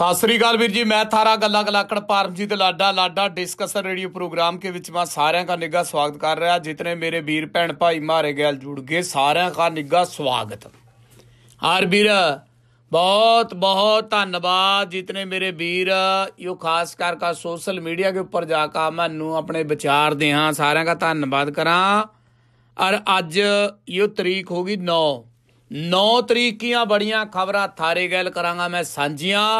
ਸਤਿ ਸ੍ਰੀ ਅਕਾਲ ਵੀਰ ਜੀ ਮੈਂ ਥਾਰਾ ਗੱਲਾਂ ਗਲਾਕੜ ਜੀ ਪਰਮਜੀਤ ਲਾਡਾ ਲਾਡਾ ਡਿਸਕਸਰ ਰੇਡੀਓ ਪ੍ਰੋਗਰਾਮ ਕੇ ਵਿੱਚ ਮੈਂ ਸਾਰਿਆਂ ਦਾ ਨਿੱਘਾ ਸਵਾਗਤ ਕਰ ਰਿਹਾ ਜਿਤਨੇ ਮੇਰੇ ਵੀਰ ਭੈਣ ਭਾਈ ਮਾਰੇ ਗਏ ਜੁੜ ਗਏ ਸਾਰਿਆਂ ਦਾ ਨਿੱਘਾ ਸਵਾਗਤ ਹਰ ਵੀਰ ਬਹੁਤ ਬਹੁਤ ਧੰਨਵਾਦ ਜਿਤਨੇ ਮੇਰੇ ਵੀਰ ਇਹ ਖਾਸ ਕਰਕੇ ਸੋਸ਼ਲ ਮੀਡੀਆ ਦੇ ਉੱਪਰ ਜਾ ਕੇ ਮੈਨੂੰ ਆਪਣੇ ਵਿਚਾਰ ਦੇ ਹਾਂ ਸਾਰਿਆਂ ਦਾ ਧੰਨਵਾਦ ਕਰਾਂ ਔਰ ਅੱਜ ਇਹ ਤਰੀਕ ਹੋ ਗਈ 9 9 ਤਰੀਕੀਆਂ ਬੜੀਆਂ ਖਬਰਾਂ ਥਾਰੇ ਗੱਲ ਕਰਾਂਗਾ ਮੈਂ ਸਾਂਝੀਆਂ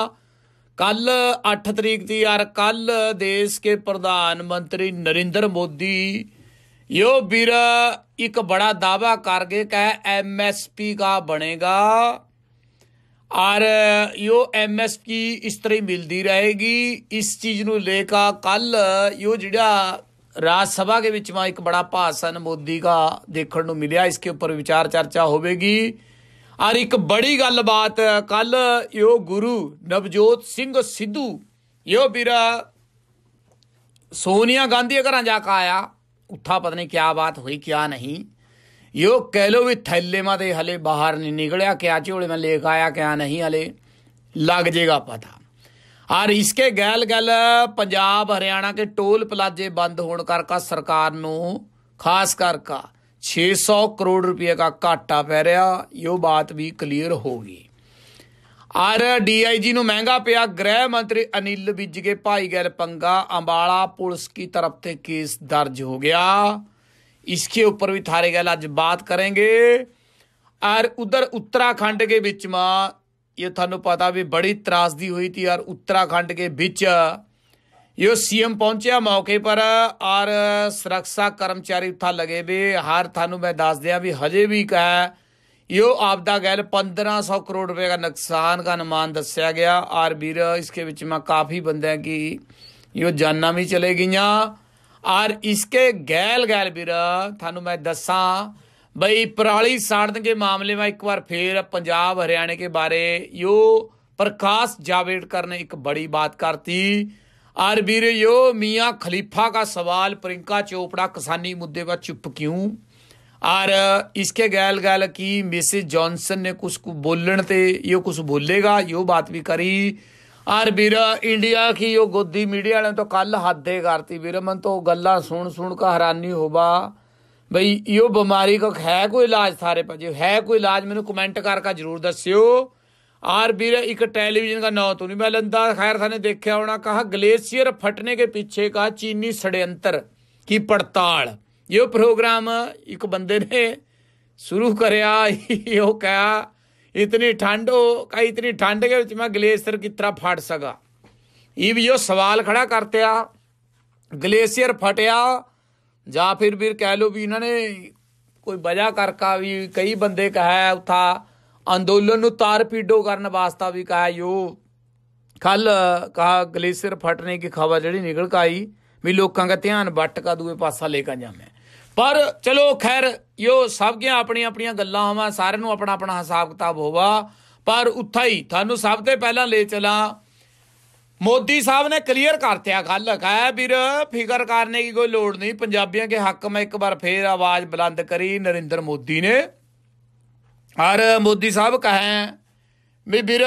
ਕੱਲ 8 ਤਰੀਕ ਦੀ ਯਾਰ ਕੱਲ ਦੇਸ਼ ਕੇ ਪ੍ਰਧਾਨ ਮੰਤਰੀ ਨਰਿੰਦਰ ਮੋਦੀ ਯੋ ਵੀਰ ਇੱਕ ਬੜਾ ਦਾਵਾ ਕਰ ਗਏ कह ਐਮਐਸਪੀ ਦਾ ਬਣੇਗਾ ਔਰ ਯੋ ਐਮਐਸਪੀ ਇਸ तरह ਮਿਲਦੀ ਰਹੇਗੀ ਇਸ ਚੀਜ਼ ਨੂੰ ਲੈ ਕੇ ਕੱਲ ਯੋ ਜਿਹੜਾ ਰਾਜ ਸਭਾ ਦੇ ਵਿੱਚ ਮਾ ਇੱਕ ਬੜਾ ਭਾਸ਼ਣ ਮੋਦੀ ਦਾ ਦੇਖਣ ਨੂੰ ਮਿਲਿਆ ਇਸ ਕੇ ਉੱਪਰ ਵਿਚਾਰ ਚਰਚਾ ਹੋਵੇਗੀ ਔਰ ਇੱਕ ਬੜੀ ਗੱਲਬਾਤ ਕੱਲ ਇਹੋ ਗੁਰੂ ਨਵਜੋਤ ਸਿੰਘ ਸਿੱਧੂ ਇਹੋ ਵੀਰਾ ਸੋਨੀਆ ਗਾਂਧੀ ਘਰਾਂ ਜਾ ਕੇ ਆਇਆ ਉੱਥਾ ਪਤਾ ਨਹੀਂ ਕੀ ਬਾਤ ਹੋਈ ਕੀ ਨਹੀਂ ਯੋ ਕਹਿ ਲੋ ਵੀ ਥੈਲੇ ਮਾ ਦੇ ਹਲੇ ਬਾਹਰ ਨਹੀਂ ਨਿਕਲਿਆ ਕਿਆ ਝੋਲੇ ਮੈਂ ਲੈ ਕੇ ਆਇਆ ਕਿਆ ਨਹੀਂ ਹਲੇ ਲੱਗ ਜੇਗਾ ਪਤਾ ਔਰ ਇਸਕੇ ਗੱਲ ਗੱਲ ਪੰਜਾਬ ਹਰਿਆਣਾ ਕੇ ਟੋਲ ਪਲਾਜੇ ਬੰਦ ਹੋਣ ਕਰਕੇ ਸਰਕਾਰ ਨੂੰ ਖਾਸ ਕਰਕੇ 600 ਕਰੋੜ ਰੁਪਏ ਦਾ ਘਾਟਾ ਪੈ ਰਿਹਾ ਇਹੋ ਬਾਤ ਵੀ ਕਲੀਅਰ ਹੋ ਗਈ ਆਰ ਡੀਆਈਜੀ ਨੂੰ ਮਹਿੰਗਾ ਪਿਆ ਗ੍ਰਹਿ ਮੰਤਰੀ ਅਨਿਲ ਵਿਜਗੇ ਭਾਈ ਗੈਲ ਪੰਗਾ ਅੰਬਾਲਾ ਪੁਲਿਸ ਦੀ ਤਰਫ ਤੇ ਕੇਸ ਦਰਜ ਹੋ ਗਿਆ ਇਸਕੇ ਉੱਪਰ ਵੀ ਥਾਰੇ ਗੱਲ ਅੱਜ ਬਾਤ ਕਰਾਂਗੇ ਔਰ ਉਧਰ ਉੱਤਰਾਖੰਡ ਦੇ ਵਿੱਚ ਮਾ ਇਹ ਤੁਹਾਨੂੰ ਪਤਾ ਵੀ ਬੜੀ ਤਰਾਸਦੀ ਹੋਈ ਸੀ ਯਾਰ ਉੱਤਰਾਖੰਡ ਦੇ ਵਿੱਚ ਯੋ ਸੀਐਮ ਪਹੁੰਚਿਆ ਮੌਕੇ ਪਰ ਔਰ ਸੁਰੱਖਿਆ ਕਰਮਚਾਰੀ ਉੱਥਾ ਲਗੇ ਵੀ ਹਰ ਤੁਹਾਨੂੰ ਮੈਂ ਦੱਸ ਦਿਆਂ ਵੀ ਹਜੇ ਵੀ ਕਹੈ ਇਹ ਆਪਦਾ ਗੈਲ 1500 ਕਰੋੜ ਰੁਪਏ ਦਾ ਨੁਕਸਾਨ ਦਾ ਅਨੁਮਾਨ ਦੱਸਿਆ ਗਿਆ ਔਰ ਵੀਰ ਇਸਕੇ ਵਿੱਚ ਮੈਂ ਕਾਫੀ ਬੰਦਿਆਂ ਕੀ ਯੋ ਜਾਨਾਂ ਵੀ ਚਲੇ ਗਈਆਂ ਔਰ ਇਸਕੇ ਗੈਲ ਗੈਲ ਵੀਰ ਤੁਹਾਨੂੰ ਮੈਂ ਦੱਸਾਂ ਬਈ ਪਰਾਲੀ ਸਾੜਨ ਦੇ ਮਾਮਲੇ ਵਿੱਚ ਇੱਕ ਵਾਰ ਫੇਰ ਪੰਜਾਬ ਹਰਿਆਣੇ ਦੇ ਬਾਰੇ ਯੋ ਪ੍ਰਕਾਸ਼ ਜਾਵੇੜਕਰ ਕਰਨੇ ਇੱਕ ਬੜੀ ਬਾਤ ਕਰਤੀ ਆਰ ਯੋ ਮੀਆਂ ਖਲੀਫਾ ਦਾ ਸਵਾਲ ਪ੍ਰਿੰਕਾ ਚੋਪੜਾ ਕਿਸਾਨੀ ਮੁੱਦੇ 'ਤੇ ਚੁੱਪ ਕਿਉਂ ਆਰ ਇਸਕੇ ਗੈਲ ਗੈਲ ਕੀ ਮਿਸਿਸ ਜான்ਸਨ ਨੇ ने ਕੁ ਬੋਲਣ ਤੇ ਯੋ कुछ ਬੋਲੇਗਾ ਯੋ ਬਾਤ ਵੀ ਕਰੀ ਆਰ ਵੀਰਾ ਇੰਡੀਆ ਕੀ ਉਹ ਗੋਦੀ ਮੀਡੀਆ ਵਾਲਿਆਂ ਤੋਂ ਕੱਲ ਹੱਦੇ ਕਰਤੀ ਵੀਰ ਮਨ ਤੋਂ ਗੱਲਾਂ ਸੁਣ ਸੁਣ ਕੇ ਹੈਰਾਨੀ ਹੋਵਾ ਬਈ ਯੋ ਬਿਮਾਰੀ ਕੋ ਹੈ ਕੋਈ ਇਲਾਜ ਸਾਰੇ ਪਜੇ ਹੈ ਕੋਈ ਇਲਾਜ ਮੈਨੂੰ ਕਮੈਂਟ ਕਰਕੇ ਜ਼ਰੂਰ ਦੱਸਿਓ ਆਰ ਵੀਰੇ ਇੱਕ ਟੈਲੀਵਿਜ਼ਨ ਦਾ ਨਾਮ ਤੋਂ ਨਹੀਂ ਮੈਂ ਲੰਦਾ ਖੈਰ ਸਾਨੇ ਦੇਖਿਆ ਹੋਣਾ ਕਹਾ ਗਲੇਸ਼ੀਅਰ ਫਟਨੇ ਕੇ ਪਿੱਛੇ ਕਾ ਚੀਨੀ ਸੜਯੰਤਰ ਕੀ ਪੜਤਾਲ ਇਹ ਪ੍ਰੋਗਰਾਮ ਇੱਕ ਬੰਦੇ ਨੇ ਸ਼ੁਰੂ ਕਰਿਆ ਇਹ ਉਹ ਕਹਾ ਇਤਨੀ ਠੰਡ ਹੋ ਕਾ ਇਤਨੀ ਠੰਡ ਦੇ ਵਿੱਚ ਮੈਂ ਗਲੇਸ਼ੀਅਰ ਕਿਤਰਾ ਫਾੜ ਸਕਾ ਇਹ ਵੀ ਉਹ ਸਵਾਲ ਖੜਾ ਕਰਤਿਆ ਗਲੇਸ਼ੀਅਰ ਫਟਿਆ ਜਾਂ ਫਿਰ ਵੀਰ ਕਹਿ ਲੋ ਵੀ ਇਹਨਾਂ ਨੇ ਕੋਈ ਵਜ੍ਹਾ ਕਰਕਾ ਵੀ ਕਈ ਬੰਦੇ ਕਹਾ ਉਥਾ ਅੰਦੋਲਨ ਨੂੰ ਤਾਰਪੀਡੋ ਕਰਨ ਵਾਸਤਾ ਵੀ ਕਹਾ ਜੋ ਕੱਲ ਕਹਾ ਗਲੇਸ਼ੀਅਰ ਫਟਨੇ ਦੀ ਖਬਰ ਜਿਹੜੀ ਨਿਕਲ ਕੇ ਆਈ ਵੀ ਲੋਕਾਂ ਦਾ ਧਿਆਨ ਵੱਟ ਕਾ ਦੂਏ ਪਾਸਾ ਲੈ ਕੇ ਜਾਵੇਂ ਪਰ ਚਲੋ ਖੈਰ ਯੋ ਸਭ ਗਿਆ ਆਪਣੀ ਆਪਣੀਆਂ ਗੱਲਾਂ ਆਵਾ ਸਾਰਿਆਂ ਨੂੰ ਆਪਣਾ ਆਪਣਾ ਹਿਸਾਬ ਕਿਤਾਬ ਹੋਵਾ ਪਰ ਉੱਥਾ ਹੀ ਤੁਹਾਨੂੰ ਸਭ ਤੋਂ ਪਹਿਲਾਂ ਲੈ ਚਲਾ ਮੋਦੀ ਸਾਹਿਬ ਨੇ ਕਲੀਅਰ ਕਰਤਿਆ ਗੱਲ ਕਾ ਵੀਰ ਫਿਕਰ ਕਰਨੇ ਦੀ ਕੋਈ ਲੋੜ ਨਹੀਂ ਪੰਜਾਬੀਆਂ ਦੇ ਹੱਕ ਮੈਂ ਇੱਕ ਵਾਰ ਫੇਰ ਆਵਾਜ਼ ਬੁਲੰਦ ਕਰੀ ਨਰਿੰਦਰ ਮੋਦੀ ਨੇ ਔਰ ਮੋਦੀ ਸਾਹਿਬ ਕਹੇ ਵੀ ਵੀਰ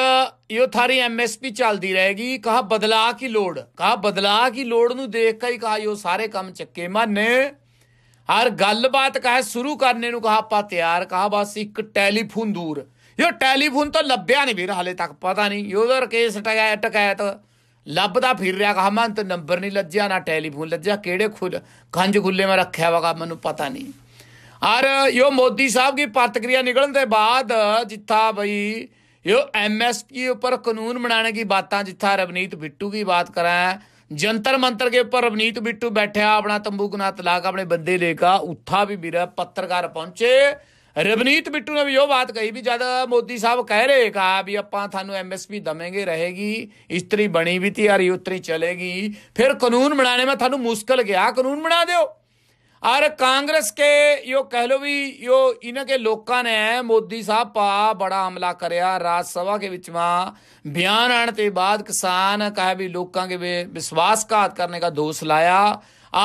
ਇਹ ਥਾਰੀ ਐਮਐਸਪੀ ਚੱਲਦੀ ਰਹੇਗੀ ਕਹਾ ਬਦਲਾ ਕੀ ਲੋੜ ਕਹਾ ਬਦਲਾ ਕੀ ਲੋੜ ਨੂੰ ਦੇਖ ਕੇ ਹੀ ਕਹਾ ਇਹ ਸਾਰੇ ਕੰਮ ਚੱਕੇ ਮੰਨੇ ਹਰ ਗੱਲਬਾਤ ਕਹੇ ਸ਼ੁਰੂ ਕਰਨੇ ਨੂੰ ਕਹਾ ਆਪਾਂ ਤਿਆਰ ਕਹਾ ਬਸ ਇੱਕ ਟੈਲੀਫੋਨ ਦੂਰ ਇਹ ਟੈਲੀਫੋਨ ਤਾਂ ਲੱਭਿਆ ਨਹੀਂ ਵੀਰ ਹਾਲੇ ਤੱਕ ਪਤਾ ਨਹੀਂ ਉਹਦਾ ਕੇਸ ਟਕਾਇਆ ਟਕਾਇਆ ਤਾਂ ਲੱਭਦਾ ਫਿਰ ਰਿਹਾ ਕਹਾ ਮੰਨ ਤਾਂ ਨੰਬਰ ਨਹੀਂ ਲੱਜਿਆ ਨਾ ਟੈਲੀਫੋਨ ਲੱਜਿਆ ਕਿਹੜੇ ਖੁੱਲ ਖੰਜ ਖੁੱਲੇ ਮੈਂ ਰੱਖਿਆ ਵਗਾ ਮੈਨੂੰ ਪਤਾ ਨਹੀਂ ਔਰ ਯੋ ਮੋਦੀ ਸਾਹਿਬ ਦੀ ਪ੍ਰਤੀਕਿਰਿਆ ਨਿਕਲਣ ਦੇ ਬਾਅਦ ਜਿੱਥਾ ਬਈ ਯੋ ਐਮਐਸਪੀ ਉੱਪਰ ਕਾਨੂੰਨ ਬਣਾਉਣ ਦੀ ਬਾਤਾਂ ਜਿੱਥਾ ਰਵਨੀਤ ਬਿੱਟੂ ਦੀ ਬਾਤ ਕਰਾਂ ਜੰਤਰ ਮੰਤਰ ਦੇ ਉੱਪਰ ਰਵਨੀਤ ਬਿੱਟੂ ਬੈਠਿਆ ਆਪਣਾ ਤੰਬੂ ਗੁਨਾਤ ਲਾ ਕੇ ਆਪਣੇ ਬੰਦੇ ਲੈ ਕੇ ਉੱਥਾ ਵੀ ਵੀਰ ਪੱਤਰਕਾਰ ਪਹੁੰਚੇ ਰਵਨੀਤ ਬਿੱਟੂ ਨੇ ਵੀ ਉਹ ਬਾਤ ਕਹੀ ਵੀ ਜਦ ਮੋਦੀ ਸਾਹਿਬ ਕਹਿ ਰਹੇ ਕਾ ਵੀ ਆਪਾਂ ਤੁਹਾਨੂੰ ਐਮਐਸਪੀ ਦਵਾਂਗੇ ਰਹੇਗੀ ਇਸਤਰੀ ਬਣੀ ਵੀ ਤਿਆਰੀ ਉਤਰੀ ਚਲੇਗੀ ਫਿਰ ਕਾਨੂੰਨ ਬਣਾਉਣੇ ਮੈਂ ਤੁਹਾਨੂੰ ਮੁਸ਼ਕਲ ਗਿਆ ਕਾਨੂੰਨ ਬਣਾ ਦਿਓ ਔਰ ਕਾਂਗਰਸ ਕੇ ਯੋ ਕਹ ਲੋ ਵੀ ਯੋ ਇਹਨਾਂ ਕੇ ਲੋਕਾਂ ਨੇ ਮੋਦੀ ਸਾਹਿਬ ਪਾ ਬੜਾ ਹਮਲਾ ਕਰਿਆ ਰਾਜ ਸਭਾ ਕੇ ਵਿੱਚ ਮਾ ਬਿਆਨ ਆਣ ਤੇ ਬਾਅਦ ਕਿਸਾਨ ਕਹੇ ਵੀ ਲੋਕਾਂ ਕੇ ਵਿਸ਼ਵਾਸ ਘਾਤ ਕਰਨ ਦਾ ਦੋਸ਼ ਲਾਇਆ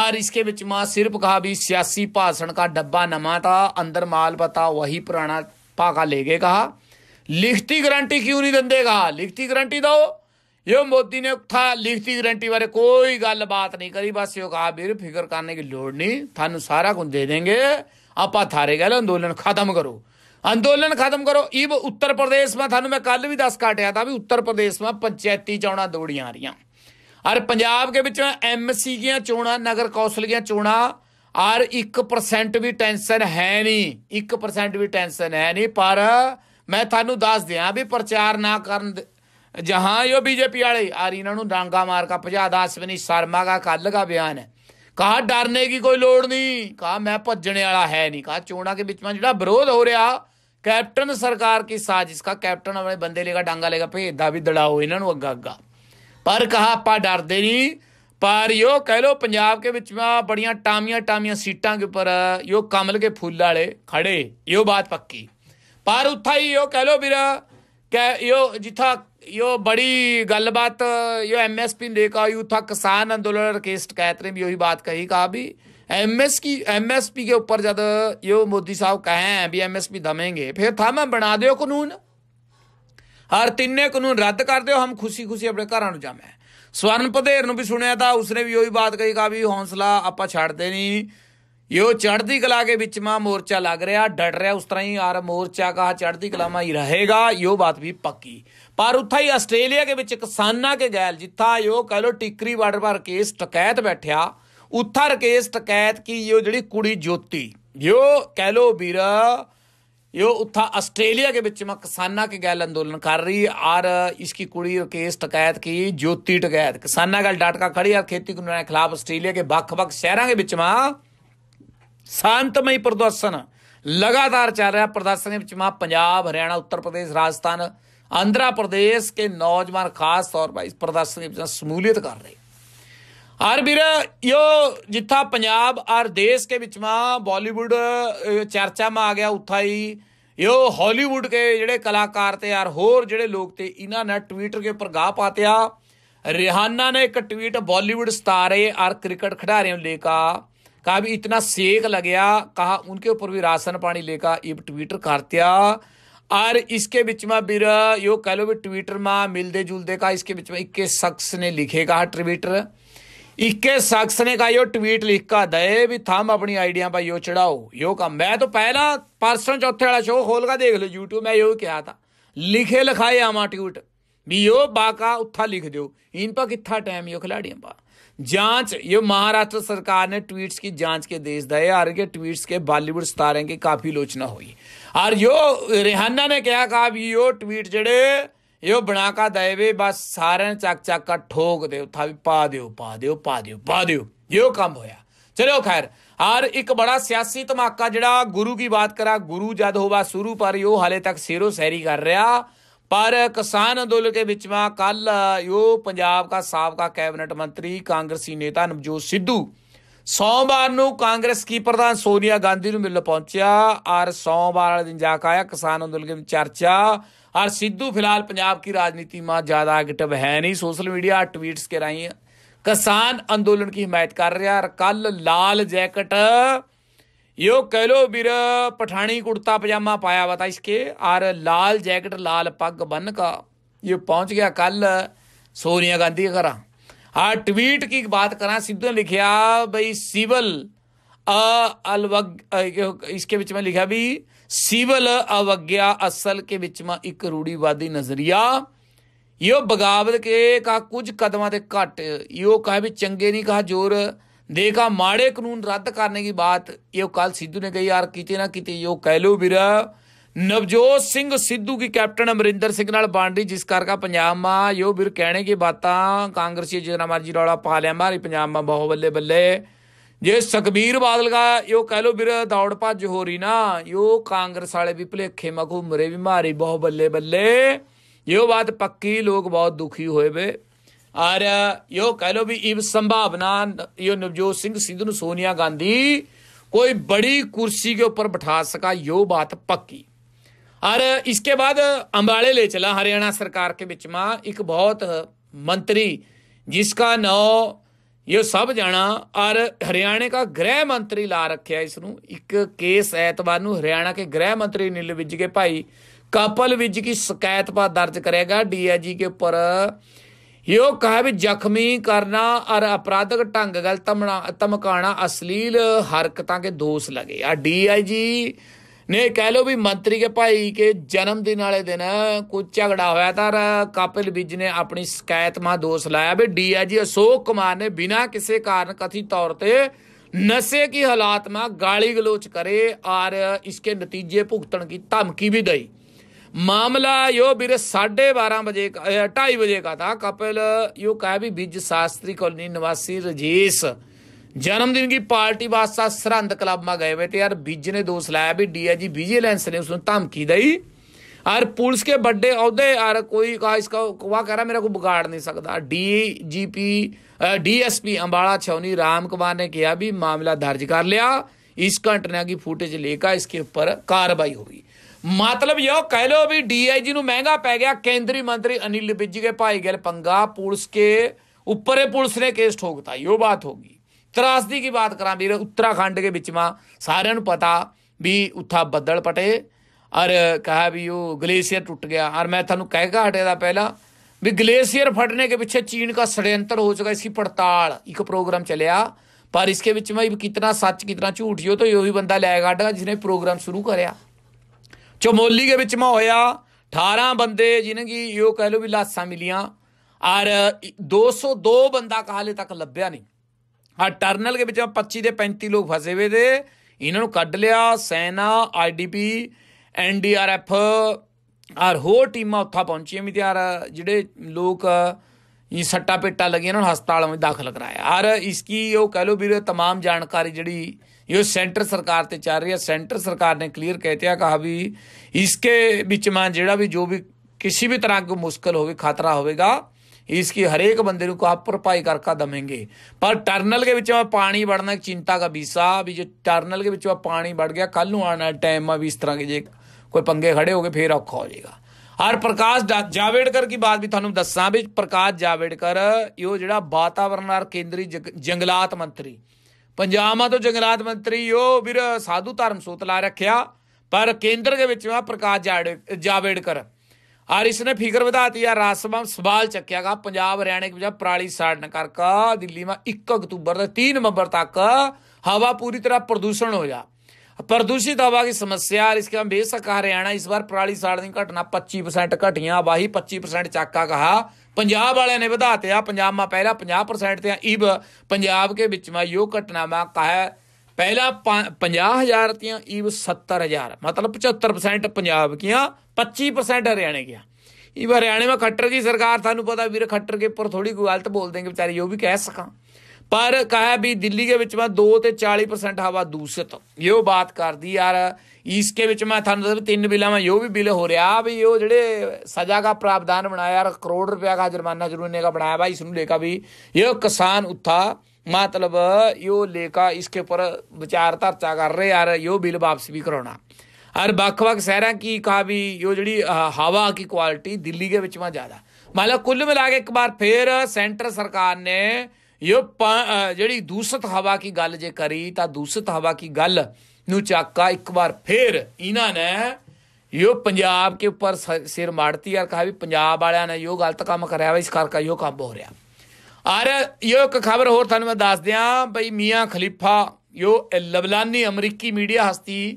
ਔਰ ਇਸ ਕੇ ਵਿੱਚ ਮਾ ਸਿਰਫ ਕਹਾ ਵੀ ਸਿਆਸੀ ਭਾਸ਼ਣ ਦਾ ਡੱਬਾ ਨਮਾ ਤਾ ਅੰਦਰ ਮਾਲ ਪਤਾ ਵਹੀ ਪੁਰਾਣਾ ਪਾਗਾ ਲੇਗੇ ਕਹਾ ਲਿਖਤੀ ਗਾਰੰਟੀ ਕਿਉਂ ਨਹੀਂ ਦਿੰਦੇਗਾ ਲਿਖਤੀ ਗਾਰੰਟੀ ਦੋ यो ਮੋਦੀ ਨੇ था ਲਿਖਤੀ ਗਾਰੰਟੀ ਬਾਰੇ ਕੋਈ ਗੱਲ ਬਾਤ ਨਹੀਂ ਕਰੀ ਬਸ यो कहा वीर फिक्र ਕਰਨੇ ਦੀ ਲੋੜ ਨਹੀਂ ਤੁਹਾਨੂੰ ਸਾਰਾ कुछ ਦੇ ਦੇਂਗੇ आप ਥਾਰੇ गल ਅੰਦੋਲਨ ਖਤਮ ਕਰੋ ਅੰਦੋਲਨ ਖਤਮ ਕਰੋ ਇਹ ਉੱਤਰ ਪ੍ਰਦੇਸ਼ ਮੈਂ ਤੁਹਾਨੂੰ ਮੈਂ ਕੱਲ ਵੀ ਦੱਸ ਕਾਟਿਆ ਤਾਂ ਵੀ ਉੱਤਰ ਪ੍ਰਦੇਸ਼ ਮੈਂ ਪੰਚਾਇਤੀ ਚੋਣਾਂ ਦੌੜੀਆਂ ਆ ਰਹੀਆਂ ਔਰ ਪੰਜਾਬ ਦੇ ਵਿੱਚ ਐਮਸੀ ਦੀਆਂ ਚੋਣਾਂ ਨਗਰ ਕੌਂਸਲ ਦੀਆਂ ਚੋਣਾਂ ਔਰ 1% ਵੀ ਟੈਨਸ਼ਨ ਹੈ ਨਹੀਂ 1% ਵੀ ਟੈਨਸ਼ਨ ਹੈ ਨਹੀਂ ਪਰ ਮੈਂ ਤੁਹਾਨੂੰ ਦੱਸ ਦਿਆਂ ਵੀ ਪ੍ਰਚਾਰ ਨਾ ਕਰਨ ਜਹਾਂ ਇਹ ਬੀਜੇਪੀ ਵਾਲੇ ਆ ਰਹੀ ਇਹਨਾਂ ਨੂੰ ਡਾਂਗਾ ਮਾਰ ਕਾ ਭਜਾ ਦਾ ਅਸਵਨੀ ਸ਼ਰਮਾ ਦਾ ਕੱਲ ਦਾ ਬਿਆਨ ਹੈ ਕਹਾ ਡਰਨੇ ਕੀ ਕੋਈ ਲੋੜ ਨਹੀਂ ਕਾ ਮੈਂ ਭੱਜਣੇ ਵਾਲਾ ਹੈ ਨਹੀਂ ਕਾ ਚੋਣਾ ਕੇ ਵਿੱਚ ਮੈਂ ਜਿਹੜਾ ਵਿਰੋਧ ਹੋ ਰਿਹਾ ਕੈਪਟਨ ਸਰਕਾਰ ਕੀ ਸਾਜ਼ਿਸ਼ ਕਾ ਕੈਪਟਨ ਆਪਣੇ ਬੰਦੇ ਲੇਗਾ ਡਾਂਗਾ ਲੇਗਾ ਭੇਦਦਾ ਵੀ ਦੜਾਓ ਇਹਨਾਂ ਨੂੰ ਅੱਗਾ ਅੱਗਾ ਪਰ ਕਹਾ ਆਪਾ ਡਰਦੇ ਨਹੀਂ ਪਰ ਯੋ ਕਹਿ ਲੋ ਪੰਜਾਬ ਕੇ ਵਿੱਚ ਮਾ ਬੜੀਆਂ ਟਾਮੀਆਂ ਟਾਮੀਆਂ ਸੀਟਾਂ ਦੇ ਉੱਪਰ ਯੋ ਕਮਲ ਕੇ ਫੁੱਲ ਵਾਲੇ ਖੜੇ ਯੋ ਬਾਤ ਪੱਕੀ ਪਰ ਉੱਥਾ ਹੀ ਯੋ ਕਹਿ ਲੋ ਵੀਰਾ ਕਿ ਯੋ ਜਿੱਥਾ ਯੋ ਬੜੀ ਗੱਲਬਾਤ ਯੋ ਐਮਐਸਪੀ ਦੇ ਕਾ ਯੂ ਥਾ ਕਿਸਾਨ ਅੰਦੋਲਨ ਰਿਕਵੈਸਟ ਕਹਤਰੇ ਵੀ ਉਹੀ ਬਾਤ ਕਹੀ ਕਾ ਵੀ ਐਮਐਸ ਕੀ ਐਮਐਸਪੀ ਕੇ ਉੱਪਰ ਜਦ ਯੋ ਮੋਦੀ ਸਾਹਿਬ ਕਹੇ ਵੀ ਐਮਐਸਪੀ ਦਮੇਂਗੇ ਫਿਰ ਥਾ ਮੈਂ ਬਣਾ ਦਿਓ ਕਾਨੂੰਨ ਹਰ ਤਿੰਨੇ ਕਾਨੂੰਨ ਰੱਦ ਕਰ ਦਿਓ ਹਮ ਖੁਸ਼ੀ ਖੁਸ਼ੀ ਆਪਣੇ ਘਰਾਂ ਨੂੰ ਜਾਵਾਂ ਸਵਰਨ ਪਧੇਰ ਨੂੰ ਵੀ ਸੁਣਿਆ ਤਾਂ ਉਸਨੇ ਵੀ ਉਹੀ ਬਾਤ ਕਹੀ ਕਾ ਵੀ ਹੌਸਲਾ ਆਪਾਂ ਛੱਡਦੇ ਨਹੀਂ ਯੋ ਚੜ੍ਹਦੀ ਕਲਾ ਕੇ ਵਿੱਚ ਮਾ ਮੋਰਚਾ ਲੱਗ ਰਿਹਾ ਡਟ ਰਿਹਾ ਉਸ ਤਰ੍ਹਾਂ ਹੀ ਆਰ ਮੋਰਚਾ ਕਾ ਚੜ੍ਹਦੀ ਕਲਾਮਾ ਹੀ ਰਹੇਗਾ ਯੋ ਬਾਤ ਵੀ ਪੱਕੀ ਪਰ ਉੱਥਾ ਹੀ ਆਸਟ੍ਰੇਲੀਆ ਕੇ ਵਿੱਚ ਕਿਸਾਨਾਂ ਕੇ ਗੈਲ ਜਿੱਥਾ ਯੋ ਕਹ ਲੋ ਟਿਕਰੀ ਬਾਰਡਰ ਪਰ ਕੇਸ ਟਕੈਤ ਬੈਠਿਆ ਉੱਥਰ ਕੇਸ ਟਕੈਤ ਕੀ ਯੋ ਜਿਹੜੀ ਕੁੜੀ ਜੋਤੀ ਯੋ ਕਹ ਲੋ ਵੀਰਾ ਯੋ ਉੱਥਾ ਆਸਟ੍ਰੇਲੀਆ ਕੇ ਵਿੱਚ ਮਾ ਕਿਸਾਨਾਂ ਕੇ ਗੈਲ ਅੰਦੋਲਨ ਕਰ ਰਹੀ ਆਰ ਕੀ ਕੁੜੀ ਕੇਸ ਟਕੈਤ ਕੀ ਜੋਤੀ ਟਕੈਤ ਕਿਸਾਨਾਂ ਗੱਲ ਡਾਟਕਾ ਖੜੀ ਆ ਖੇਤੀ ਕਾਨੂੰਨ ਦੇ ਖਿਲਾਫ ਆਸਟ੍ਰੇਲੀਆ ਕੇ ਬੱਖ-ਬੱਖ ਸ਼ਹਿਰਾਂ ਕੇ ਵਿੱਚ ਮਾ ਸ਼ਾਂਤਮਈ ਪ੍ਰਦਰਸ਼ਨ ਲਗਾਤਾਰ ਚੱਲ ਰਿਹਾ ਪ੍ਰਦਰਸ਼ਨ ਦੇ ਵਿੱਚ ਮਾ ਪੰਜਾਬ ਹਰਿਆਣਾ ਉੱਤਰ ਪ੍ਰਦੇਸ਼ ਰਾਜਸਥਾਨ ਆਂਧਰਾ ਪ੍ਰਦੇਸ਼ ਕੇ ਨੌਜਵਾਨ ਖਾਸ ਤੌਰ 'ਤੇ ਇਸ ਪ੍ਰਦਰਸ਼ਨ ਦੇ ਵਿੱਚ ਸਮੂਲੀਅਤ ਕਰ ਰਹੇ ਆਰ ਵੀਰ ਯੋ ਜਿੱਥਾ ਪੰਜਾਬ ਆਰ ਦੇਸ਼ ਕੇ ਵਿੱਚ ਮਾ ਬਾਲੀਵੁੱਡ ਚਰਚਾ ਮਾ ਆ ਗਿਆ ਉੱਥਾ ਹੀ ਯੋ ਹਾਲੀਵੁੱਡ ਕੇ ਜਿਹੜੇ ਕਲਾਕਾਰ ਤੇ ਯਾਰ ਹੋਰ ਜਿਹੜੇ ਲੋਕ ਤੇ ਇਹਨਾਂ ਨੇ ਟਵਿੱਟਰ ਕੇ ਉੱਪਰ ਗਾਹ ਪਾਤਿਆ ਰਿਹਾਨਾ ਨੇ ਇੱਕ ਟਵੀਟ ਬਾਲੀਵੁੱਡ ਸਟਾਰੇ ਆਰ ਕ੍ਰਿਕਟ ਖਿਡਾਰੀਆਂ ਲੇਕਾ कहा भी इतना सेक लग गया कहा उनके ऊपर भी राशन पानी लेकर इब ट्विटर करत्या और इसके बीच में भी यो कह लो भी ट्विटर में मिलते जुलते का इसके बीच में इक्के शख्स ने लिखेगा ट्विटर इक्के शख्स ने कहा यो ट्वीट लिख का दे भी थम अपनी आइडिया पर यो चढ़ाओ यो का मैं तो पहला परसों चौथे वाला शो खोल का देख लो यूट्यूब में यो क्या था लिखे लिखाए आमा ट्वीट भी यो बाका उत्था लिख दो इन पर कितना टाइम यो खिलाड़ियों पर जांच ये महाराष्ट्र सरकार ने ट्वीट्स की जांच के देश दए और के ट्वीट्स के बॉलीवुड सितारे की काफी लोचना हुई और यो रिहाना ने क्या कहा भी यो ट्वीट जड़े यो बनाका दएवे बस सारे चक चक का ठोक दे था भी पा दो पा दो पा दो पा दो यो काम होया चलो खैर और एक बड़ा सियासी धमाका जड़ा गुरु की बात करा गुरु जद होवा शुरू पर यो हाले तक शेरो शहरी कर रहा ਪਰ ਕਿਸਾਨ ਅੰਦੋਲਨ ਦੇ ਵਿੱਚ में ਕੱਲ यो ਪੰਜਾਬ ਦਾ ਸਾਬਕਾ कैबिनेट ਮੰਤਰੀ ਕਾਂਗਰਸੀ ਨੇਤਾ ਨਵਜੋਤ ਸਿੱਧੂ ਸੋਮਵਾਰ ਨੂੰ ਕਾਂਗਰਸ ਕੀ ਪ੍ਰਧਾਨ ਸੋਨੀਆ ਗਾਂਧੀ ਨੂੰ ਮਿਲਣ ਪਹੁੰਚਿਆ ਔਰ ਸੋਮਵਾਰ ਵਾਲੇ ਦਿਨ ਜਾ ਕੇ ਆਇਆ ਕਿਸਾਨ ਅੰਦੋਲਨ ਦੀ ਚਰਚਾ ਔਰ ਸਿੱਧੂ ਫਿਲਹਾਲ ਪੰਜਾਬ ਦੀ ਰਾਜਨੀਤੀ ਮਾਂ ਜ਼ਿਆਦਾ ਐਕਟਿਵ ਹੈ ਨਹੀਂ ਸੋਸ਼ਲ ਮੀਡੀਆ ਟਵੀਟਸ ਕਰਾਈਆਂ ਕਿਸਾਨ ਅੰਦੋਲਨ ਕੀ ਹਮਾਇਤ ਕਰ ਰਿਹਾ ਔਰ ਕੱਲ ਲਾਲ ਜੈਕਟ यो कह लो वीर पठानी कुर्ता पजामा पाया हुआ था इसके और लाल जैकेट लाल पग बन का ये पहुंच गया कल सोनिया गांधी का करा हाँ ट्वीट की बात करा सिद्धू ने लिखा भाई सिविल अ अलवग इसके बीच में लिखा भी सिविल ਅਵਗਿਆ असल के बीच में एक रूढ़िवादी नजरिया यो बगावत के का कुछ ਕਦਮਾਂ ਤੇ ਘਟ यो ਕਹੇ भी चंगे नहीं कहा जोर देखा ਮਾੜੇ ਕਾਨੂੰਨ ਰੱਦ ਕਰਨੇ ਦੀ ਬਾਤ ये ਕੱਲ ਸਿੱਧੂ ਨੇ ਕਹੀ ਯਾਰ किते ਨਾ किते यो ਕਹਿ ਲੋ ਵੀਰ ਨਵਜੋਤ ਸਿੰਘ ਸਿੱਧੂ ਦੀ ਕੈਪਟਨ ਅਮਰਿੰਦਰ ਸਿੰਘ ਨਾਲ ਬਾਂਡੀ ਜਿਸ ਕਰਕੇ ਪੰਜਾਬ ਮਾ ਯੋ ਵੀਰ ਕਹਿਣੇ ਕੀ ਬਾਤਾਂ ਕਾਂਗਰਸੀ ਜਿਨਾ ਮਰਜੀ ਰੌਲਾ ਪਾ ਲਿਆ ਮਾਰੀ ਪੰਜਾਬ ਮਾ ਬਹੁ ਬੱਲੇ ਬੱਲੇ ਜੇ ਸਕਬੀਰ ਬਾਦਲ ਦਾ ਯੋ ਕਹਿ ਲੋ ਵੀਰ ਦੌੜ ਭੱਜ ਹੋ ਰਹੀ ਨਾ ਯੋ ਕਾਂਗਰਸ ਵਾਲੇ ਵੀ ਭਲੇਖੇ ਮਾ ਮਰੇ ਵੀ ਮਾਰੀ ਬਹੁ ਬੱਲੇ ਬੱਲੇ ਯੋ ਬਾਤ ਪੱਕੀ ਲੋਕ ਬਹੁਤ ਦੁਖੀ ਹੋਏ ਵੇ ਔਰ ਯੋ ਕਹ ਲੋ ਵੀ ਇਹ ਸੰਭਾਵਨਾ ਯੋ ਨਵਜੋਤ ਸਿੰਘ ਸਿੱਧੂ ਨੂੰ ਸੋਨੀਆ ਗਾਂਧੀ ਕੋਈ ਬੜੀ ਕੁਰਸੀ ਦੇ ਉੱਪਰ ਬਿਠਾ ਸਕਾ ਯੋ ਬਾਤ ਪੱਕੀ ਔਰ ਇਸਕੇ ਬਾਅਦ ਅੰਬਾਲੇ ਲੈ ਚਲਾ ਹਰਿਆਣਾ ਸਰਕਾਰ ਕੇ ਵਿੱਚ ਮਾ ਇੱਕ ਬਹੁਤ ਮੰਤਰੀ ਜਿਸ ਦਾ ਨੋ ਯੋ ਸਭ ਜਾਣਾ ਔਰ ਹਰਿਆਣੇ ਦਾ ਗ੍ਰਹਿ ਮੰਤਰੀ ਲਾ ਰੱਖਿਆ ਇਸ ਨੂੰ ਇੱਕ ਕੇਸ ਐਤਵਾਰ ਨੂੰ ਹਰਿਆਣਾ ਕੇ ਗ੍ਰਹਿ ਮੰਤਰੀ ਨੀਲ ਵਿੱਜ ਕੇ ਭਾਈ ਕਪਲ ਵਿੱਜ ਕੀ ਸ਼ਿਕਾਇਤ ਪਾ ਦਰਜ ਕਰੇਗਾ ਡੀਆਈਜੀ ਕੇ ਉੱਪਰ ਯੋ ਕਹਾ ਵੀ ਜ਼ਖਮੀ ਕਰਨਾ ਔਰ ਅਪਰਾਧਕ ਢੰਗ ਗਲ ਤਮਣਾ ਅਸਲੀਲ ਹਰਕਤਾਂ ਕੇ ਦੋਸ਼ ਲਗੇ ਆ ਡੀਆਈਜੀ ਨੇ ਕਹਿ ਲੋ ਵੀ ਮੰਤਰੀ ਕੇ ਭਾਈ ਕੇ ਜਨਮ ਦਿਨ ਵਾਲੇ ਦਿਨ ਕੋਈ ਝਗੜਾ ਹੋਇਆ ਤਾਂ ਕਪਿਲ ਵਿਜ ਨੇ ਆਪਣੀ ਸ਼ਿਕਾਇਤ ਮਾ ਦੋਸ਼ ਲਾਇਆ ਵੀ ਡੀਆਈਜੀ ਅਸ਼ੋਕ ਕੁਮਾਰ ਨੇ ਬਿਨਾ ਕਿਸੇ ਕਾਰਨ ਕਥੀ ਤੌਰ ਤੇ ਨਸ਼ੇ ਕੀ ਹਾਲਾਤ ਮਾ ਗਾਲੀ ਗਲੋਚ ਕਰੇ ਔਰ ਇਸਕੇ ਨਤੀਜੇ ਭੁਗਤਣ ਕੀ ਧਮਕੀ ਵੀ ਦਈ मामला यो बीरे साढ़े बारह बजे का ढाई बजे का था कपिल यो कह भी बिज शास्त्री कॉलोनी निवासी रजेश जन्मदिन की पार्टी वास्ता सरहद क्लब में गए हुए थे यार बिज ने दोष लाया भी डीआईजी विजिलेंस ने उसने धमकी दी यार पुलिस के बड़े अहदे यार कोई कहा इसका वह कह रहा मेरा को बिगाड़ नहीं सकता D G P DSP Ambala Chhawni Ram Kumar ने किया भी मामला दर्ज कर लिया इस घटना की फुटेज लेकर इसके ऊपर कार्रवाई होगी ਮਤਲਬ ਯੋ ਕਹਿ ਲੋ ਵੀ ਡੀਆਈਜੀ ਨੂੰ ਮਹਿੰਗਾ ਪੈ ਗਿਆ ਕੇਂਦਰੀ ਮੰਤਰੀ ਅਨਿਲ ਵਿਜ ਕੇ ਭਾਈ ਗੱਲ ਪੰਗਾ ਪੁਲਿਸ ਕੇ ਉੱਪਰੇ ਪੁਲਿਸ ਨੇ ਕੇਸ ਠੋਕਤਾ ਯੋ ਬਾਤ ਹੋ ਗਈ ਤਰਾਸਦੀ ਕੀ ਬਾਤ ਕਰਾਂ ਵੀਰ ਉੱਤਰਾਖੰਡ ਕੇ ਵਿੱਚਮਾ ਸਾਰਿਆਂ ਨੂੰ ਪਤਾ ਵੀ ਉੱਥਾ ਬੱਦਲ ਪਟੇ ਔਰ ਕਹਾ ਵੀ ਉਹ ਗਲੇਸ਼ੀਅਰ ਟੁੱਟ ਗਿਆ ਔਰ ਮੈਂ ਤੁਹਾਨੂੰ ਕਹਿ ਕੇ ਹਟਿਆ ਪਹਿਲਾ ਵੀ ਗਲੇਸ਼ੀਅਰ ਫਟਨੇ ਕੇ ਪਿੱਛੇ ਚੀਨ ਦਾ ਸੜੰਤਰ ਹੋ ਚੁਕਾ ਸੀ ਪੜਤਾਲ ਇੱਕ ਪ੍ਰੋਗਰਾਮ ਚੱਲਿਆ ਪਰ ਇਸ ਇਸਕੇ ਵਿੱਚ ਮੈਂ ਕਿਤਨਾ ਸੱਚ ਕਿਤਨਾ ਝੂਠ ਹੀ ਉਹ ਤਾਂ ਉਹੀ ਬੰਦਾ ਲੈ ਗਾਡਾ ਜਿਸਨੇ ਪ੍ਰੋਗਰਾਮ ਸ਼ੁਰੂ ਕਰਿਆ ਚਮੋਲੀ ਦੇ ਵਿੱਚ ਮਾ ਹੋਇਆ 18 ਬੰਦੇ ਜਿਨ੍ਹਾਂ ਕੀ ਇਹੋ ਕਹਿ ਲੋ ਵੀ ਲਾਸਾਂ ਮਿਲੀਆਂ ਔਰ 202 ਬੰਦਾ ਕਾਲੇ ਤੱਕ ਲੱਭਿਆ ਨਹੀਂ ਆ ਟਰਨਲ ਦੇ ਵਿੱਚ 25 ਦੇ 35 ਲੋਕ ਫਸੇ ਹੋਏ ਦੇ ਇਹਨਾਂ ਨੂੰ ਕੱਢ ਲਿਆ ਸੈਨਾ ਆਈਡੀਪੀ ਐਨਡੀਆਰਐਫ ਔਰ ਹੋਰ ਟੀਮਾਂ ਉੱਥਾ ਪਹੁੰਚੀਆਂ ਵੀ ਤਿਆਰ ਜਿਹੜੇ ਲੋਕ ਇਹ ਸੱਟਾ ਪੇਟਾ ਲੱਗਿਆ ਉਹਨਾਂ ਨੂੰ ਹਸਪਤਾਲ ਵਿੱਚ ਦਾਖਲ ਕਰਾਇਆ ਔਰ ਇਸ ਕੀ ਉਹ ਕਹਿ ਲੋ ਵੀਰੇ ਤਮਾਮ ਜਾਣਕਾਰੀ ਜਿਹੜੀ ਇਹ ਸੈਂਟਰ ਸਰਕਾਰ ਤੇ ਚੱਲ ਰਹੀ ਹੈ ਸੈਂਟਰ ਸਰਕਾਰ ਨੇ ਕਲੀਅਰ ਕਹਿਤਿਆ ਕਹਾ ਵੀ ਇਸਕੇ ਵਿੱਚ ਮਾਂ ਜਿਹੜਾ ਵੀ ਜੋ ਵੀ ਕਿਸੇ ਵੀ ਤਰ੍ਹਾਂ ਕੋ ਮੁਸ਼ਕਲ ਹੋਵੇ ਖਤਰਾ ਹੋਵੇਗਾ ਇਸਕੀ ਹਰੇਕ ਬੰਦੇ ਨੂੰ ਕੋ ਆਪ ਭਰਪਾਈ ਕਰਕੇ ਦਮੇਂਗੇ ਪਰ ਟਰਨਲ ਦੇ ਵਿੱਚ ਪਾਣੀ ਵੜਨ ਦੀ ਚਿੰਤਾ ਕਾ ਵੀਸਾ ਵੀ ਜੇ ਟਰਨਲ ਦੇ ਵਿੱਚ ਪਾਣੀ ਵੜ ਗਿਆ ਕੱਲ ਨੂੰ ਆਣਾ ਟਾਈਮ ਆ ਵੀ ਇਸ ਤਰ੍ਹਾਂ ਜੇ ਕੋਈ ਪੰਗੇ ਖੜੇ ਹੋ ਗਏ ਫੇਰ ਔਖਾ ਹੋ ਜਾਏਗਾ ਹਰ ਪ੍ਰਕਾਸ਼ ਜਾਵੇੜਕਰ ਕੀ ਬਾਤ ਵੀ ਤੁਹਾਨੂੰ ਦੱਸਾਂ ਵੀ ਪ੍ਰਕਾਸ਼ ਜਾਵੇੜਕਰ ਇਹੋ ਜਿਹੜਾ ਵਾਤਾਵਰਨ ਆਰ ਕੇਂਦਰੀ ਜੰਗਲਾਤ ਮੰਤਰੀ ਪੰਜਾਬਾਂ ਤੋਂ ਜੰਗਲਾਤ ਮੰਤਰੀ ਉਹ ਵੀਰ ਸਾਧੂ ਧਰਮ ਸੂਤ ਲਾ ਰੱਖਿਆ ਪਰ ਕੇਂਦਰ ਦੇ ਵਿੱਚ ਆ ਪ੍ਰਕਾਸ਼ ਜਾਵੇੜਕਰ ਆਰ ਇਸ ਨੇ ਫਿਕਰ ਵਧਾਤੀ ਆ ਰਾਸਮਾ ਸਵਾਲ ਚੱਕਿਆਗਾ ਪੰਜਾਬ ਹਰਿਆਣਾ ਵਿੱਚ ਪਰਾਲੀ ਸਾੜਨ ਕਰਕਾ ਦਿੱਲੀ ਮਾ 1 ਅਕਤੂਬਰ ਤੋਂ 3 ਨਵੰਬਰ ਤੱਕ ਹਵਾ ਪੂਰੀ ਤਰ੍ਹਾਂ ਪ੍ਰਦੂਸ਼ਣ ਹੋ ਜਾ ਪ੍ਰਦੂਸ਼ਿਤ ਹਵਾ ਦੀ ਸਮੱਸਿਆ ਇਸ इसके बेशक ਹਰਿਆਣਾ ਇਸ ਵਾਰ ਪ੍ਰਾਲੀ ਸਾੜਨ ਦੀ ਘਟਨਾ 25 ਘਟੀਆਂ ਵਾਹੀ 25 ਚੱਕਾ ਕਹਾ ਪੰਜਾਬ ਵਾਲਿਆਂ ਨੇ ਵਧਾ ਆ ਪੰਜਾਬ ਮਾ ਪਹਿਲਾ 50% ਤੇ ਇਬ ਪੰਜਾਬ ਕੇ ਵਿੱਚ ਮਾ ਯੋ ਘਟਨਾਵਾਂ ਕਹ ਪਹਿਲਾ 50000 ਤੇ ਇਬ 70000 ਮਤਲਬ 75% ਪੰਜਾਬ ਕੀਆਂ 25% ਹਰਿਆਣੇ ਕੀਆਂ ਇਬ ਹਰਿਆਣੇ ਮਾ ਖੱਟਰ ਦੀ ਸਰਕਾਰ ਤੁਹਾਨੂੰ ਪਤਾ ਵੀਰ ਖੱਟਰ ਕੇ ਉੱਪਰ ਥੋੜੀ ਕੋਈ ਗਲਤ ਬੋਲ ਦੇਗੇ ਵਿਚਾਰੇ ਯੋ ਵੀ ਕਹਿ ਸਕਾਂ पर कहा भी दिल्ली के ਵਿੱਚ ਮੈਂ 2 ਤੇ 40% ਹਵਾ ਦੂਸ਼ਿਤ ਇਹੋ ਬਾਤ ਕਰਦੀ ਯਾਰ ਇਸ ਕੇ ਵਿੱਚ ਮੈਂ ਤੁਹਾਨੂੰ ਦੱਸ ਤਿੰਨ ਬਿਲਾਂ ਮੈਂ ਇਹੋ ਵੀ ਬਿਲ ਹੋ ਰਿਹਾ ਵੀ ਉਹ ਜਿਹੜੇ ਸਜ਼ਾ ਦਾ ਪ੍ਰਾਵਧਾਨ ਬਣਾਇਆ ਯਾਰ ਕਰੋੜ ਰੁਪਏ ਦਾ ਜੁਰਮਾਨਾ ਜੁਰਮਾਨੇ ਦਾ ਬਣਾਇਆ ਭਾਈ ਇਸ ਨੂੰ लेकर भी ये किसान उठा मतलब यो लेकर इसके ऊपर विचार चर्चा कर रहे यार यो बिल वापस भी कराना और ਵੱਖ ਵੱਖ ਸ਼ਹਿਰਾਂ ਕੀ ਕਹਾ ਵੀ ਯੋ ਜਿਹੜੀ ਹਵਾ ਕੀ ਕੁਆਲਿਟੀ ਦਿੱਲੀ ਦੇ ਵਿੱਚ ਮਾ ਜ਼ਿਆਦਾ ਮਤਲਬ ਕੁੱਲ ਮਿਲਾ ਕੇ ਇੱਕ ਵਾਰ ਫੇਰ ਸੈਂਟਰ ਸਰਕਾਰ ਨੇ ਯੋ ਜਿਹੜੀ ਦੂਸ਼ਿਤ ਹਵਾ ਕੀ ਗੱਲ ਜੇ ਕਰੀ ਤਾਂ ਦੂਸ਼ਿਤ ਹਵਾ ਕੀ ਗੱਲ ਨੂੰ ਚਾਕਾ ਇੱਕ ਵਾਰ ਫੇਰ ਇਹਨਾਂ ਨੇ ਯੋ ਪੰਜਾਬ ਕੇ ਉੱਪਰ ਸਿਰ ਮਾਰਤੀ ਆ ਕਹਾ ਵੀ ਪੰਜਾਬ ਵਾਲਿਆਂ ਨੇ ਯੋ ਗਲਤ ਕੰਮ ਕਰਿਆ ਵਾ ਇਸ ਕਰਕੇ ਯੋ ਕੰਮ ਹੋ ਰਿਹਾ ਅਰ ਯੋ ਇੱਕ ਖਬਰ ਹੋਰ ਤੁਹਾਨੂੰ ਮੈਂ ਦੱਸ ਦਿਆਂ ਭਈ ਮੀਆਂ ਖਲੀਫਾ ਯੋ ਲਵਲਾਨੀ ਅਮਰੀਕੀ ਮੀਡੀਆ ਹਸਤੀ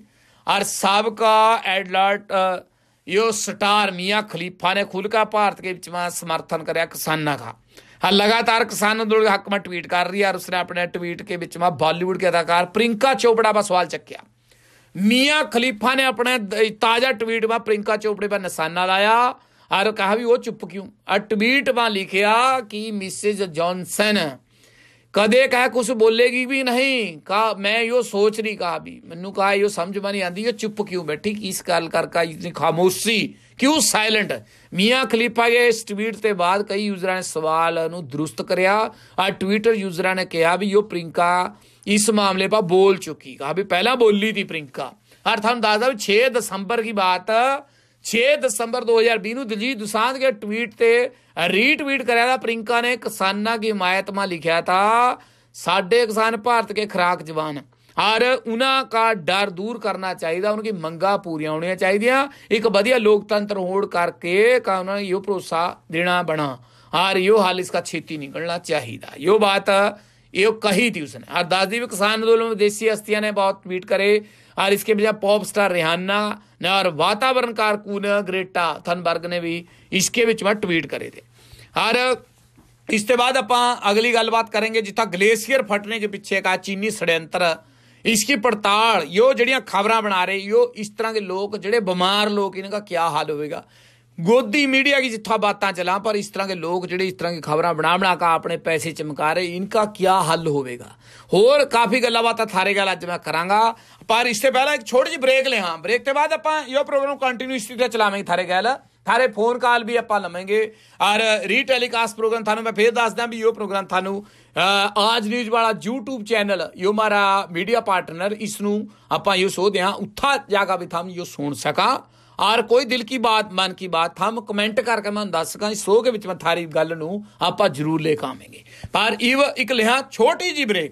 ਅਰ ਸਾਬਕਾ ਐਡਲਰਟ ਯੋ ਸਟਾਰ ਮੀਆਂ ਖਲੀਫਾ ਨੇ ਖੁੱਲ੍ਹ ਕੇ ਭਾਰਤ ਦੇ ਵਿੱਚ ਸਮਰਥਨ ਕਰਿਆ ਕਿਸਾਨਾਂ ਦਾ ਹਾਂ ਲਗਾਤਾਰ ਕਿਸਾਨ ਅੰਦੋਲਨ ਦੇ ਹੱਕ ਮੈਂ ਟਵੀਟ ਕਰ ਰਹੀ ਆ ਉਸਨੇ ਆਪਣੇ ਟਵੀਟ ਕੇ ਵਿੱਚ ਮਾ ਬਾਲੀਵੁੱਡ ਦੇ ਅਦਾਕਾਰ ਪ੍ਰਿੰਕਾ ਚੋਪੜਾ ਦਾ ਸਵਾਲ ਚੱਕਿਆ ਮੀਆਂ ਖਲੀਫਾ ਨੇ ਆਪਣੇ ਤਾਜ਼ਾ ਟਵੀਟ ਮਾ ਪ੍ਰਿੰਕਾ ਚੋਪੜੇ ਦਾ ਨਿਸ਼ਾਨਾ ਲਾਇਆ ਔਰ ਕਹਾ ਵੀ ਉਹ ਚੁੱਪ ਕਿਉਂ ਆ ਟਵੀਟ ਮਾ ਲਿਖਿਆ ਕਿ ਮਿਸਿਸ ਜੌਨਸਨ ਕਦੇ ਕਹ ਕੁਛ ਬੋਲੇਗੀ ਵੀ ਨਹੀਂ ਕਾ ਮੈਂ ਇਹੋ ਸੋਚ ਰਹੀ ਕਾ ਵੀ ਮੈਨੂੰ ਕਾ ਇਹੋ ਸਮਝ ਮਾ ਨਹੀਂ ਆਂਦੀ ਇਹ ਚੁੱਪ ਕਿਉਂ ਬੈਠੀ ਕਿਸ ਗੱਲ ਕਾ ਇਤਨੀ ਖਾਮੋਸ਼ੀ ਕਿਉਂ ਸਾਇਲੈਂਟ ਮੀਆਂ ਖਲੀਫਾ ਦੇ ਇਸ ਟਵੀਟ ਤੇ ਬਾਅਦ ਕਈ ਯੂਜ਼ਰਾਂ ਨੇ ਸਵਾਲ ਨੂੰ ਦਰੁਸਤ ਕਰਿਆ ਆ ਟਵਿੱਟਰ ਯੂਜ਼ਰਾਂ ਨੇ ਕਿਹਾ ਵੀ ਇਹ ਪ੍ਰਿੰਕਾ ਇਸ ਮਾਮਲੇ 'ਪਾ ਬੋਲ ਚੁੱਕੀ ਕਾ ਵੀ ਪਹਿਲਾਂ ਬੋਲੀ ਥੀ ਪ੍ਰਿੰਕਾ ਅਰ ਤੁਹਾਨੂੰ ਦੱਸਦਾ 6 ਦਸੰਬਰ ਦੀ ਬਾਤ 6 ਦਸੰਬਰ 2020 ਨੂੰ ਦਿਲਜੀਤ ਦੁਸਾਂਝ ਦੇ ਟਵੀਟ ਤੇ ਰੀਟਵੀਟ ਕਰਿਆ ਦਾ ਪ੍ਰਿੰਕਾ ਨੇ ਕਿਸਾਨਾਂ ਦੀ ਹਮਾਇਤ ਮਾ ਲਿਖਿਆ ਤਾਂ ਸਾਡੇ ਕਿਸਾਨ ਭਾਰਤ ਕੇ ਖਰਾਕ ਜਵਾਨ ਔਰ ਉਹਨਾਂ ਦਾ ਡਰ ਦੂਰ ਕਰਨਾ ਚਾਹੀਦਾ ਉਹਨਾਂ ਦੀ ਮੰਗਾਂ ਪੂਰੀਆਂ ਹੋਣੀਆਂ ਚਾਹੀਦੀਆਂ ਇੱਕ ਵਧੀਆ ਲੋਕਤੰਤਰ ਹੋੜ ਕਰਕੇ ਉਹਨਾਂ ਨੂੰ ਇਹ ਭਰੋਸਾ ਦੇਣਾ ਬਣਾ ਔਰ ਇਹ ਹਾਲ ਇਸ ਦਾ ਛੇਤੀ ਨਿਕਲਣਾ ਚਾਹੀਦਾ ਇਹ ਬਾਤ ये कही थी उसने और हाँ, दादी भी किसान आंदोलन में देसी हस्तियां ने बहुत ट्वीट करे और इसके बजाय पॉप स्टार रिहाना ने और वातावरण कारकून ग्रेटा थनबर्ग ने भी इसके बीच में ट्वीट करे थे और इस बाद आप अगली गलबात करेंगे जिथा ग्लेशियर फटने के पीछे का चीनी षडयंत्र इसकी पड़ताल यो जड़िया खबर बना रहे यो इस तरह के लोग जड़े बीमार लोग इनका क्या हाल होगा ਗੋਦੀ ਮੀਡੀਆ ਕੀ ਜਿੱਥਾ ਬਾਤਾਂ ਚਲਾ ਪਰ ਇਸ ਤਰ੍ਹਾਂ ਦੇ ਲੋਕ ਜਿਹੜੇ ਇਸ ਤਰ੍ਹਾਂ ਦੀ ਖਬਰਾਂ ਬਣਾ ਬਣਾ ਕੇ ਆਪਣੇ ਪੈਸੇ ਚਮਕਾ ਰਹੇ ਇਨਕਾ ਕੀ ਹੱਲ ਹੋਵੇਗਾ ਹੋਰ ਕਾਫੀ ਗੱਲਾਂ ਬਾਤਾਂ ਥਾਰੇ ਗੱਲ ਅੱਜ ਮੈਂ ਕਰਾਂਗਾ ਪਰ ਇਸ ਤੋਂ ਪਹਿਲਾਂ ਇੱਕ ਛੋਟੀ ਜਿਹੀ ਬ੍ਰੇਕ ਲੈ ਹਾਂ ਬ੍ਰੇਕ ਤੋਂ ਬਾਅਦ ਆਪਾਂ ਇਹ ਪ੍ਰੋਗਰਾਮ ਕੰਟੀਨਿਊਸਿਟੀ ਤੇ ਚਲਾਵਾਂਗੇ ਥਾਰੇ ਗੱਲ ਥਾਰੇ ਫੋਨ ਕਾਲ ਵੀ ਆਪਾਂ ਲਵਾਂਗੇ ਔਰ ਰੀ ਟੈਲੀਕਾਸਟ ਪ੍ਰੋਗਰਾਮ ਤੁਹਾਨੂੰ ਮੈਂ ਫੇਰ ਦੱਸਦਾ ਵੀ ਇਹ ਪ੍ਰੋਗਰਾਮ ਤੁਹਾਨੂੰ ਆਜ ਨਿਊਜ਼ ਵਾਲਾ YouTube ਚੈਨਲ ਯੋ ਮਾਰਾ ਮੀਡੀਆ ਪਾਰਟਨਰ ਇਸ ਨੂੰ ਆਪਾਂ ਇਹ ਸੋਧਿਆ ਉੱਥਾ ਜਾ ਕੇ ਵੀ ਤੁਹਾਨੂੰ ਇਹ ਸੁਣ ਸਕਾਂ ਔਰ ਕੋਈ ਦਿਲ ਕੀ ਬਾਤ ਮਨ ਕੀ ਬਾਤ ਹਮ ਕਮੈਂਟ ਕਰਕੇ ਮੈਂ ਦੱਸ ਸਕਾਂ ਸੋ ਕੇ ਵਿੱਚ ਮੈਂ ਥਾਰੀ ਗੱਲ ਨੂੰ ਆਪਾਂ ਜ਼ਰੂਰ ਲੈ ਕੇ ਆਵਾਂਗੇ ਪਰ ਇਹ ਇੱਕ ਲਿਹਾ ਛੋਟੀ ਜੀ ਬ੍ਰੇਕ